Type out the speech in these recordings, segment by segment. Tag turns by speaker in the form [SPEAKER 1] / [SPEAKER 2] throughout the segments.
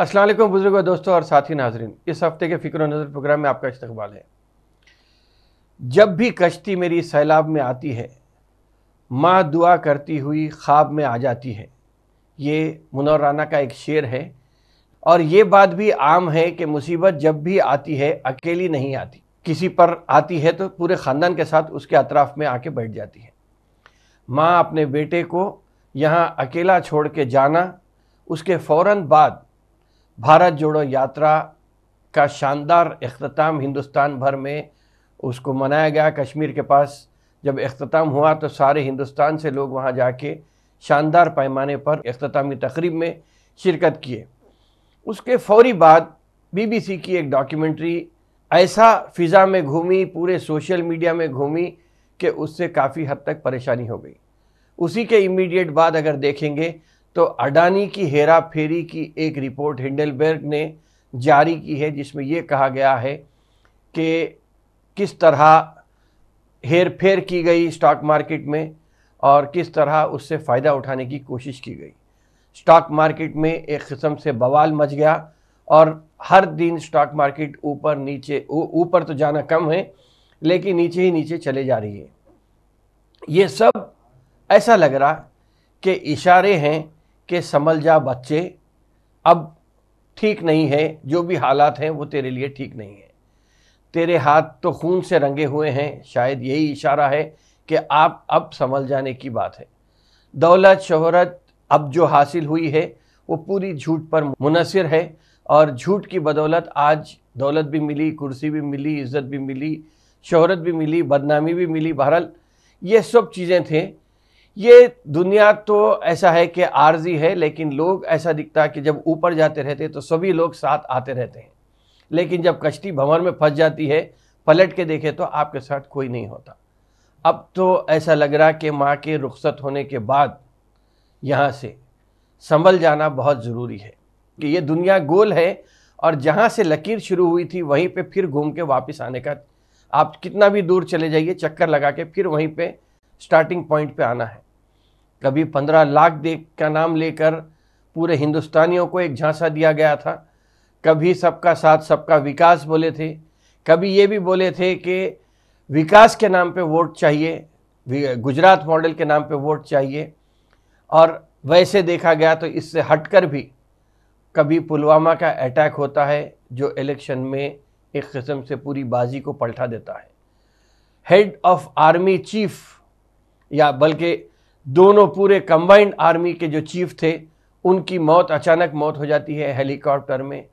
[SPEAKER 1] असलम बुजुर्ग दोस्तों और साथी नाजरीन इस हफ्ते के फ़िक्र नज़र प्रोग्राम में आपका इस्तकबाल है जब भी कश्ती मेरी सैलाब में आती है माँ दुआ करती हुई ख्वाब में आ जाती है ये मुनौर राना का एक शेर है और ये बात भी आम है कि मुसीबत जब भी आती है अकेली नहीं आती किसी पर आती है तो पूरे ख़ानदान के साथ उसके अतराफ़ में आके बैठ जाती है माँ अपने बेटे को यहाँ अकेला छोड़ के जाना उसके फ़ौर बाद भारत जोड़ो यात्रा का शानदार अख्ताम हिंदुस्तान भर में उसको मनाया गया कश्मीर के पास जब अख्ताम हुआ तो सारे हिंदुस्तान से लोग वहाँ जाके शानदार पैमाने पर अख्तामी तकरीब में शिरकत किए उसके फौरी बाद बीबीसी की एक डॉक्यूमेंट्री ऐसा फ़िज़ा में घूमी पूरे सोशल मीडिया में घूमी कि उससे काफ़ी हद तक परेशानी हो गई उसी के इमीडिएट बाद अगर देखेंगे तो अडानी की हेरा फेरी की एक रिपोर्ट हिंडलबर्ग ने जारी की है जिसमें यह कहा गया है कि किस तरह हेर फेर की गई स्टॉक मार्केट में और किस तरह उससे फ़ायदा उठाने की कोशिश की गई स्टॉक मार्केट में एक किस्म से बवाल मच गया और हर दिन स्टॉक मार्केट ऊपर नीचे ऊपर तो जाना कम है लेकिन नीचे ही नीचे चले जा रही है ये सब ऐसा लग रहा कि इशारे हैं कि संभल जा बच्चे अब ठीक नहीं है जो भी हालात हैं वो तेरे लिए ठीक नहीं है तेरे हाथ तो खून से रंगे हुए हैं शायद यही इशारा है कि आप अब संभल जाने की बात है दौलत शहरत अब जो हासिल हुई है वो पूरी झूठ पर मुनसर है और झूठ की बदौलत आज दौलत भी मिली कुर्सी भी मिली इज़्ज़त भी मिली शहरत भी मिली बदनामी भी मिली बहरहाल ये सब चीज़ें थे ये दुनिया तो ऐसा है कि आर्जी है लेकिन लोग ऐसा दिखता है कि जब ऊपर जाते रहते तो सभी लोग साथ आते रहते हैं लेकिन जब कश्ती भंवर में फंस जाती है पलट के देखे तो आपके साथ कोई नहीं होता अब तो ऐसा लग रहा कि माँ के रुख्सत होने के बाद यहाँ से संभल जाना बहुत ज़रूरी है कि ये दुनिया गोल है और जहाँ से लकीर शुरू हुई थी वहीं पे फिर घूम के वापस आने का आप कितना भी दूर चले जाइए चक्कर लगा के फिर वहीं पे स्टार्टिंग पॉइंट पे आना है कभी पंद्रह लाख देख का नाम लेकर पूरे हिंदुस्तानियों को एक झांसा दिया गया था कभी सबका साथ सबका विकास बोले थे कभी ये भी बोले थे कि विकास के नाम पे वोट चाहिए गुजरात मॉडल के नाम पे वोट चाहिए और वैसे देखा गया तो इससे हटकर भी कभी पुलवामा का अटैक होता है जो इलेक्शन में एक किस्म से पूरी बाजी को पलटा देता है हेड ऑफ आर्मी चीफ या बल्कि दोनों पूरे कंबाइंड आर्मी के जो चीफ थे उनकी मौत अचानक मौत हो जाती है हेलीकॉप्टर में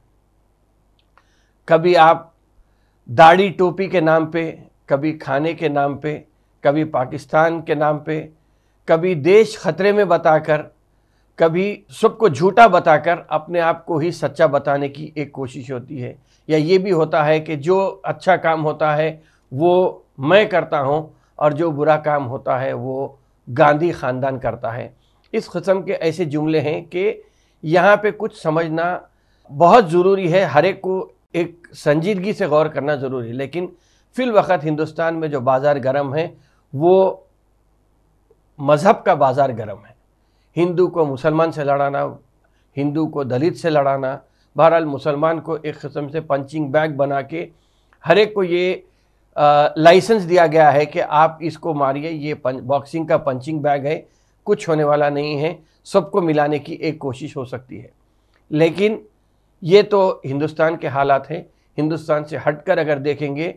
[SPEAKER 1] कभी आप दाढ़ी टोपी के नाम पे कभी खाने के नाम पे कभी पाकिस्तान के नाम पे कभी देश खतरे में बताकर कभी सबको झूठा बताकर अपने आप को ही सच्चा बताने की एक कोशिश होती है या ये भी होता है कि जो अच्छा काम होता है वो मैं करता हूँ और जो बुरा काम होता है वो गांधी ख़ानदान करता है इस कस्म के ऐसे जुमले हैं कि यहाँ पे कुछ समझना बहुत ज़रूरी है हर एक को एक संजीदगी से गौर करना ज़रूरी है लेकिन फिल वक्त हिंदुस्तान में जो बाज़ार गर्म है वो मज़हब का बाज़ार गर्म है हिंदू को मुसलमान से लड़ाना हिंदू को दलित से लड़ाना बहरहाल मुसलमान को एक कस्म से पंचिंग बैग बना के हर एक को ये लाइसेंस दिया गया है कि आप इसको मारिए ये पंच, बॉक्सिंग का पंचिंग बैग है कुछ होने वाला नहीं है सबको मिलाने की एक कोशिश हो सकती है लेकिन ये तो हिंदुस्तान के हालात हैं हिंदुस्तान से हटकर अगर देखेंगे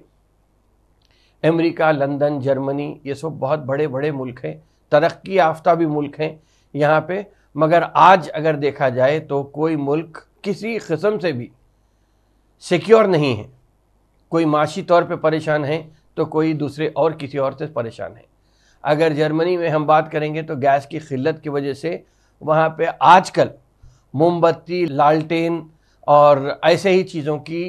[SPEAKER 1] अमेरिका लंदन जर्मनी ये सब बहुत बड़े बड़े मुल्क हैं तरक्की याफ्ता भी मुल्क हैं यहाँ पे मगर आज अगर देखा जाए तो कोई मुल्क किसी कस्म से भी सिक्योर नहीं है कोई माशी तौर पे परेशान है तो कोई दूसरे और किसी और से परेशान है अगर जर्मनी में हम बात करेंगे तो गैस की किल्लत की वजह से वहाँ पे आजकल मोमबत्ती लालटेन और ऐसे ही चीज़ों की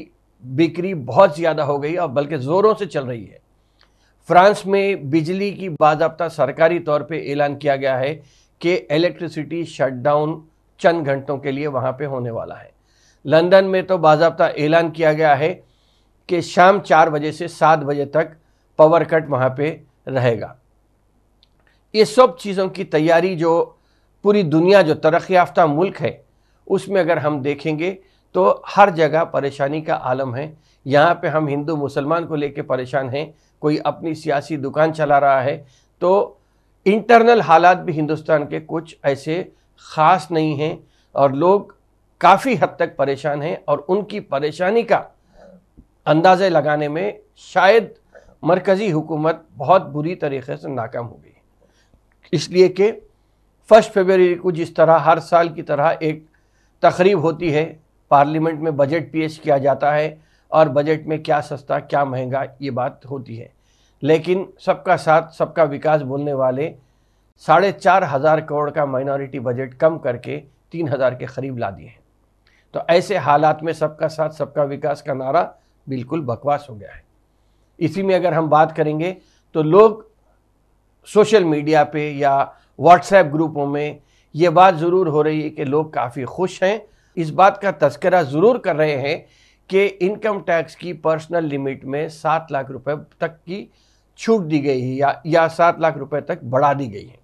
[SPEAKER 1] बिक्री बहुत ज़्यादा हो गई और बल्कि ज़ोरों से चल रही है फ्रांस में बिजली की बाबा सरकारी तौर पे ऐलान किया गया है कि इलेक्ट्रिसिटी शटडाउन चंद घंटों के लिए वहाँ पे होने वाला है लंदन में तो बाबा ऐलान किया गया है कि शाम चार बजे से सात बजे तक पावर कट वहाँ पे रहेगा ये सब चीज़ों की तैयारी जो पूरी दुनिया जो तरक् याफ्ता मुल्क है उसमें अगर हम देखेंगे तो हर जगह परेशानी का आलम है यहाँ पे हम हिंदू मुसलमान को लेके परेशान हैं कोई अपनी सियासी दुकान चला रहा है तो इंटरनल हालात भी हिंदुस्तान के कुछ ऐसे ख़ास नहीं हैं और लोग काफ़ी हद तक परेशान हैं और उनकी परेशानी का अंदाज़े लगाने में शायद मरकज़ी हुकूमत बहुत बुरी तरीके से नाकाम हो गई इसलिए कि फर्स्ट फरवरी को जिस तरह हर साल की तरह एक तकरीब होती है पार्लियामेंट में बजट पेश किया जाता है और बजट में क्या सस्ता क्या महंगा ये बात होती है लेकिन सबका साथ सबका विकास बोलने वाले साढ़े चार हज़ार करोड़ का माइनॉरिटी बजट कम करके तीन हज़ार के करीब ला दिए हैं तो ऐसे हालात में सबका साथ सबका विकास का नारा बिल्कुल बकवास हो गया है इसी में अगर हम बात करेंगे तो लोग सोशल मीडिया पे या व्हाट्सएप ग्रुपों में ये बात ज़रूर हो रही है कि लोग काफ़ी खुश हैं इस बात का तस्करा ज़रूर कर रहे हैं कि इनकम टैक्स की पर्सनल लिमिट में सात लाख रुपए तक की छूट दी गई है या या सात लाख रुपए तक बढ़ा दी गई है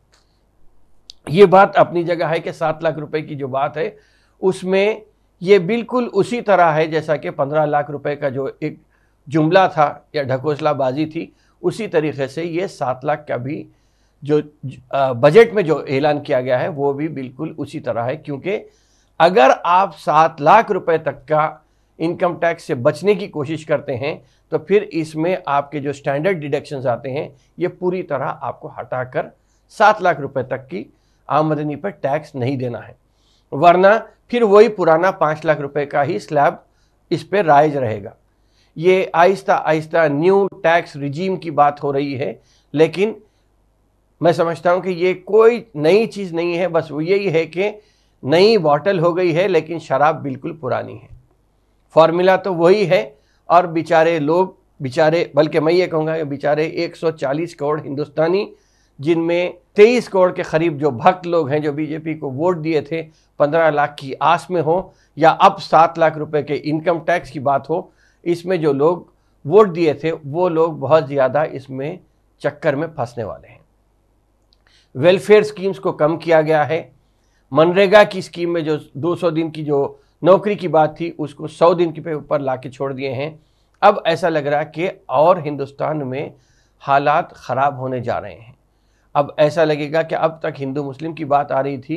[SPEAKER 1] ये बात अपनी जगह है कि सात लाख रुपए की जो बात है उसमें ये बिल्कुल उसी तरह है जैसा कि पंद्रह लाख रुपए का जो एक जुमला था या ढकोसलाबाजी थी उसी तरीके से ये सात लाख का भी जो बजट में जो ऐलान किया गया है वो भी बिल्कुल उसी तरह है क्योंकि अगर आप सात लाख रुपए तक का इनकम टैक्स से बचने की कोशिश करते हैं तो फिर इसमें आपके जो स्टैंडर्ड डिडक्शन आते हैं ये पूरी तरह आपको हटाकर सात लाख रुपए तक की आमदनी पर टैक्स नहीं देना है वरना फिर वही पुराना पाँच लाख रुपए का ही स्लैब इस पर राइज रहेगा ये आहिस्ता आहिस्ता न्यू टैक्स रिजीम की बात हो रही है लेकिन मैं समझता हूँ कि ये कोई नई चीज़ नहीं है बस वो यही है कि नई बॉटल हो गई है लेकिन शराब बिल्कुल पुरानी है फॉर्मूला तो वही है और बेचारे लोग बेचारे बल्कि मैं ये कहूँगा कि बेचारे 140 करोड़ हिंदुस्तानी जिनमें तेईस करोड़ के करीब जो भक्त लोग हैं जो बीजेपी को वोट दिए थे पंद्रह लाख की आस में हो या अब सात लाख रुपए के इनकम टैक्स की बात हो इसमें जो लोग वोट दिए थे वो लोग बहुत ज़्यादा इसमें चक्कर में फंसने वाले हैं वेलफेयर स्कीम्स को कम किया गया है मनरेगा की स्कीम में जो 200 दिन की जो नौकरी की बात थी उसको 100 दिन के ऊपर ला के छोड़ दिए हैं अब ऐसा लग रहा है कि और हिंदुस्तान में हालात ख़राब होने जा रहे हैं अब ऐसा लगेगा कि अब तक हिंदू मुस्लिम की बात आ रही थी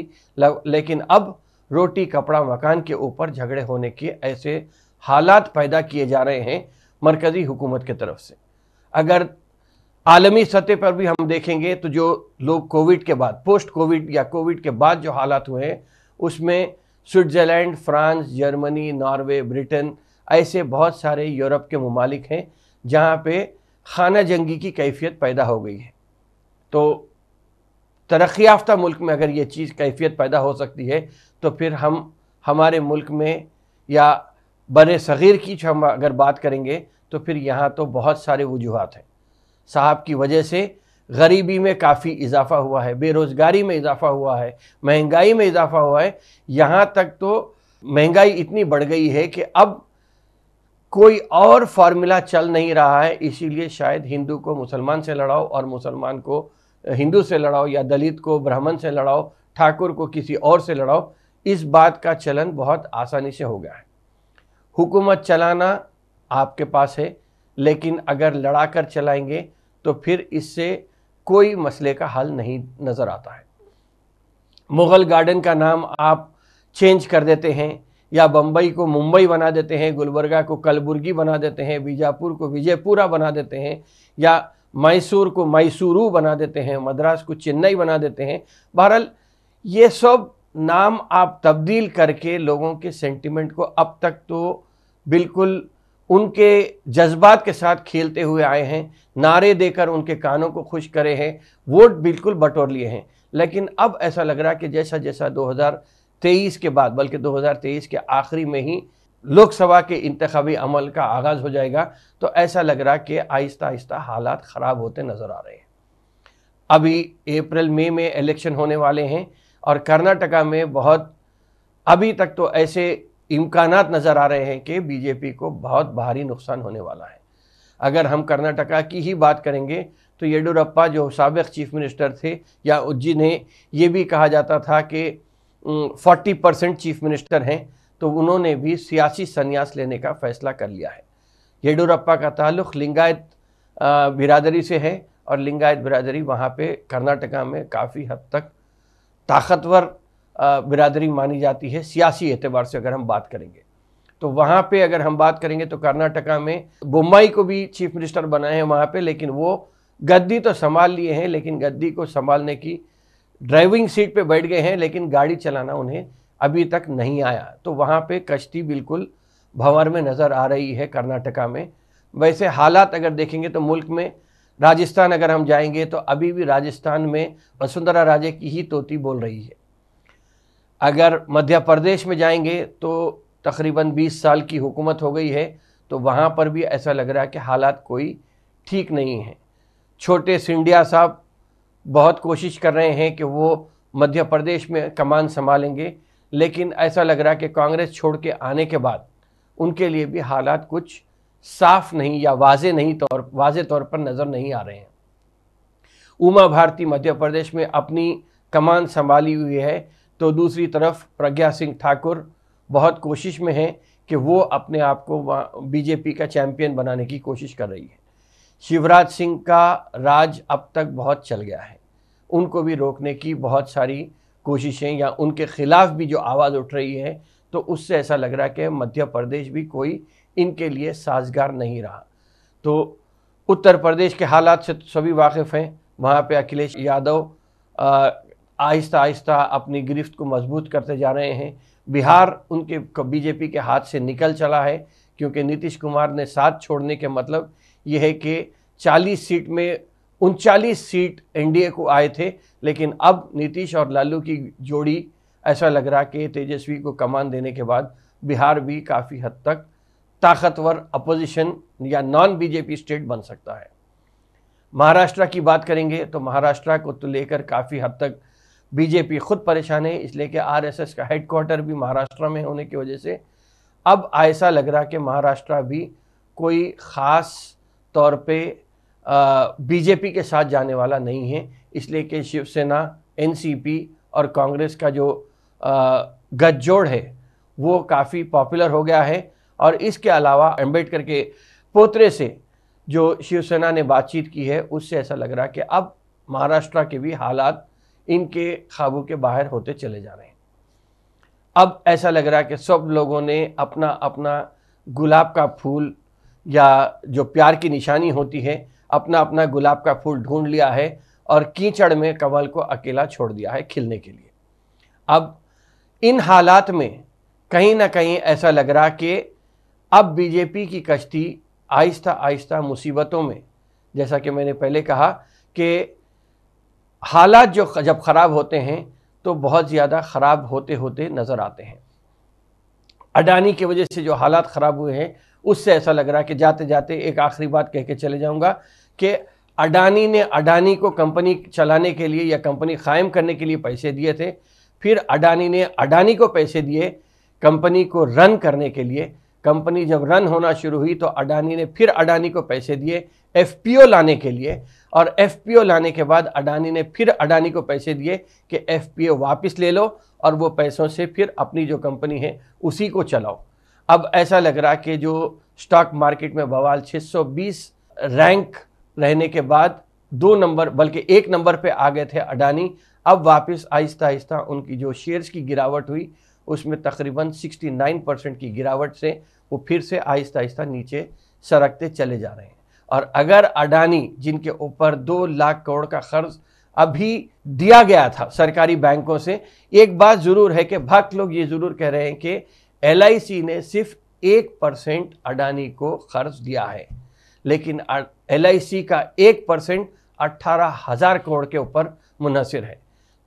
[SPEAKER 1] लेकिन अब रोटी कपड़ा मकान के ऊपर झगड़े होने के ऐसे हालात पैदा किए जा रहे हैं मरकज़ी हुकूमत की तरफ से अगर आलमी सतह पर भी हम देखेंगे तो जो लोग कोविड के बाद पोस्ट कोविड या कोविड के बाद जो हालात हुए हैं उसमें Switzerland France Germany Norway Britain ऐसे बहुत सारे यूरोप के ममालिक हैं जहाँ पे खाना जंगी की कैफियत पैदा हो गई है तो तरक्की याफ्ता मुल्क में अगर ये चीज़ कैफियत पैदा हो सकती है तो फिर हम हमारे मुल्क में या बर सग़ीर की हम अगर बात करेंगे तो फिर यहाँ तो बहुत सारे वजूहत हैं साहब की वजह से गरीबी में काफ़ी इजाफ़ा हुआ है बेरोज़गारी में इजाफ़ा हुआ है महंगाई में इजाफ़ा हुआ है यहाँ तक तो महंगाई इतनी बढ़ गई है कि अब कोई और फार्मूला चल नहीं रहा है इसीलिए शायद हिंदू को मुसलमान से लड़ाओ और मुसलमान को हिंदू से लड़ाओ या दलित को ब्राह्मण से लड़ाओ ठाकुर को किसी और से लड़ाओ इस बात का चलन बहुत आसानी से हो गया है हुकूमत चलाना आपके पास है लेकिन अगर लड़ा कर चलाएंगे तो फिर इससे कोई मसले का हल नहीं नज़र आता है मुग़ल गार्डन का नाम आप चेंज कर देते हैं या बम्बई को मुंबई बना देते हैं गुलबर्गा को कलबुर्गी बना देते हैं बीजापुर को विजयपुरा बना देते हैं या मैसूर को मैसूरू बना देते हैं मद्रास को चेन्नई बना देते हैं बहरहाल ये सब नाम आप तब्दील करके लोगों के सेंटिमेंट को अब तक तो बिल्कुल उनके जज्बात के साथ खेलते हुए आए हैं नारे देकर उनके कानों को खुश करे हैं वोट बिल्कुल बटोर लिए हैं लेकिन अब ऐसा लग रहा है कि जैसा जैसा 2023 के बाद बल्कि 2023 के आखिरी में ही लोकसभा के इंतबी अमल का आगाज़ हो जाएगा तो ऐसा लग रहा कि आहिस्ता आहिस्ता हालात ख़राब होते नज़र आ रहे हैं अभी अप्रैल मई में, इलेक्शन होने वाले हैं और कर्नाटका में बहुत अभी तक तो ऐसे इम्कान नज़र आ रहे हैं कि बीजेपी को बहुत भारी नुकसान होने वाला है अगर हम कर्नाटका की ही बात करेंगे तो येडियप्पा जो सबक चीफ मिनिस्टर थे या जिन्हें ये भी कहा जाता था कि 40 परसेंट चीफ मिनिस्टर हैं तो उन्होंने भी सियासी संन्यास लेने का फैसला कर लिया है येडियप्पा का ताल्लुक लिंगायत बिरादरी से है और लिंगायत बिरादरी वहाँ पे कर्नाटका में काफ़ी हद तक ताकतवर बिरादरी मानी जाती है सियासी एतबार से अगर हम बात करेंगे तो वहाँ पे अगर हम बात करेंगे तो कर्नाटका में बुम्बई को भी चीफ मिनिस्टर बनाए हैं वहाँ पे लेकिन वो गद्दी तो संभाल लिए हैं लेकिन गद्दी को संभालने की ड्राइविंग सीट पे बैठ गए हैं लेकिन गाड़ी चलाना उन्हें अभी तक नहीं आया तो वहाँ पे कश्ती बिल्कुल भंवर में नज़र आ रही है कर्नाटका में वैसे हालात अगर देखेंगे तो मुल्क में राजस्थान अगर हम जाएंगे तो अभी भी राजस्थान में वसुंधरा राजे की ही तोती बोल रही है अगर मध्य प्रदेश में जाएंगे तो तकरीबन 20 साल की हुकूमत हो गई है तो वहाँ पर भी ऐसा लग रहा है कि हालात कोई ठीक नहीं है छोटे सिंडिया साहब बहुत कोशिश कर रहे हैं कि वो मध्य प्रदेश में कमान संभालेंगे लेकिन ऐसा लग रहा है कि कांग्रेस छोड़ के आने के बाद उनके लिए भी हालात कुछ साफ नहीं या वाजे नहीं तौर वाजे तौर पर नज़र नहीं आ रहे हैं उमा भारती मध्य प्रदेश में अपनी कमान संभाली हुई है तो दूसरी तरफ प्रज्ञा सिंह ठाकुर बहुत कोशिश में है कि वो अपने आप को बीजेपी का चैंपियन बनाने की कोशिश कर रही है शिवराज सिंह का राज अब तक बहुत चल गया है उनको भी रोकने की बहुत सारी कोशिशें या उनके ख़िलाफ़ भी जो आवाज़ उठ रही है तो उससे ऐसा लग रहा है कि मध्य प्रदेश भी कोई इनके लिए साजगार नहीं रहा तो उत्तर प्रदेश के हालात से तो सभी वाकिफ़ हैं वहाँ पे अखिलेश यादव आहिस्ता आहिस्ता अपनी गिरफ्त को मजबूत करते जा रहे हैं बिहार उनके बीजेपी के हाथ से निकल चला है क्योंकि नीतीश कुमार ने साथ छोड़ने के मतलब यह है कि 40 सीट में उनचालीस सीट एनडीए को आए थे लेकिन अब नीतीश और लालू की जोड़ी ऐसा लग रहा कि तेजस्वी को कमान देने के बाद बिहार भी काफ़ी हद तक ताकतवर अपोजिशन या नॉन बीजेपी स्टेट बन सकता है महाराष्ट्र की बात करेंगे तो महाराष्ट्र को तो लेकर काफ़ी हद तक बीजेपी खुद परेशान है इसलिए कि आरएसएस का हेडक्वार्टर भी महाराष्ट्र में होने की वजह से अब ऐसा लग रहा कि महाराष्ट्र भी कोई ख़ास तौर पे बीजेपी के साथ जाने वाला नहीं है इसलिए कि शिवसेना एनसीपी और कांग्रेस का जो गठजोड़ है वो काफ़ी पॉपुलर हो गया है और इसके अलावा अम्बेडकर के पोतरे से जो शिवसेना ने बातचीत की है उससे ऐसा लग रहा है कि अब महाराष्ट्र के भी हालात इनके खाबू के बाहर होते चले जा रहे हैं अब ऐसा लग रहा है कि सब लोगों ने अपना अपना गुलाब का फूल या जो प्यार की निशानी होती है अपना अपना गुलाब का फूल ढूंढ लिया है और कीचड़ में कंवल को अकेला छोड़ दिया है खिलने के लिए अब इन हालात में कहीं ना कहीं ऐसा लग रहा कि अब बीजेपी की कश्ती आहिस्ता आहिस्ता मुसीबतों में जैसा कि मैंने पहले कहा कि हालात जो जब ख़राब होते हैं तो बहुत ज़्यादा ख़राब होते होते नज़र आते हैं अडानी की वजह से जो हालात ख़राब हुए हैं उससे ऐसा लग रहा है कि जाते जाते एक आखिरी बात कह के चले जाऊँगा कि अडानी ने अडानी को कंपनी चलाने के लिए या कंपनी कायम करने के लिए पैसे दिए थे फिर अडानी ने अडानी को पैसे दिए कंपनी को रन करने के लिए कंपनी जब रन होना शुरू हुई तो अडानी ने फिर अडानी को पैसे दिए एफपीओ लाने के लिए और एफपीओ लाने के बाद अडानी ने फिर अडानी को पैसे दिए कि एफपीओ वापस ले लो और वो पैसों से फिर अपनी जो कंपनी है उसी को चलाओ अब ऐसा लग रहा कि जो स्टॉक मार्केट में बवाल 620 रैंक रहने के बाद दो नंबर बल्कि एक नंबर पे आ गए थे अडानी अब वापस आहिस्ता आहिस्ता उनकी जो शेयर्स की गिरावट हुई उसमें तकरीबन 69 परसेंट की गिरावट से वो फिर से आहिस्ता आहिस्ता नीचे सरकते चले जा रहे हैं और अगर अडानी जिनके ऊपर दो लाख करोड़ का कर्ज अभी दिया गया था सरकारी बैंकों से एक बात ज़रूर है कि भक्त लोग ये ज़रूर कह रहे हैं कि एल ने सिर्फ एक परसेंट अडानी को कर्ज दिया है लेकिन एल का एक परसेंट अट्ठारह हज़ार करोड़ के ऊपर मुनसर है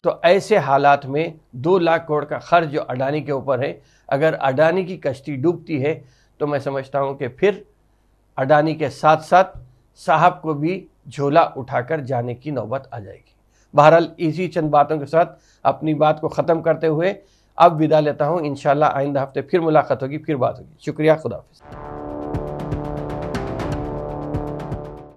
[SPEAKER 1] तो ऐसे हालात में दो लाख करोड़ का खर्च जो अडानी के ऊपर है अगर अडानी की कश्ती डूबती है तो मैं समझता हूँ कि फिर अडानी के साथ साथ साहब को भी झोला उठाकर जाने की नौबत आ जाएगी बहरहाल इसी चंद बातों के साथ अपनी बात को ख़त्म करते हुए अब विदा लेता हूँ इन आइंदा हफ्ते फिर मुलाकात होगी फिर बात होगी शुक्रिया खुदाफिज़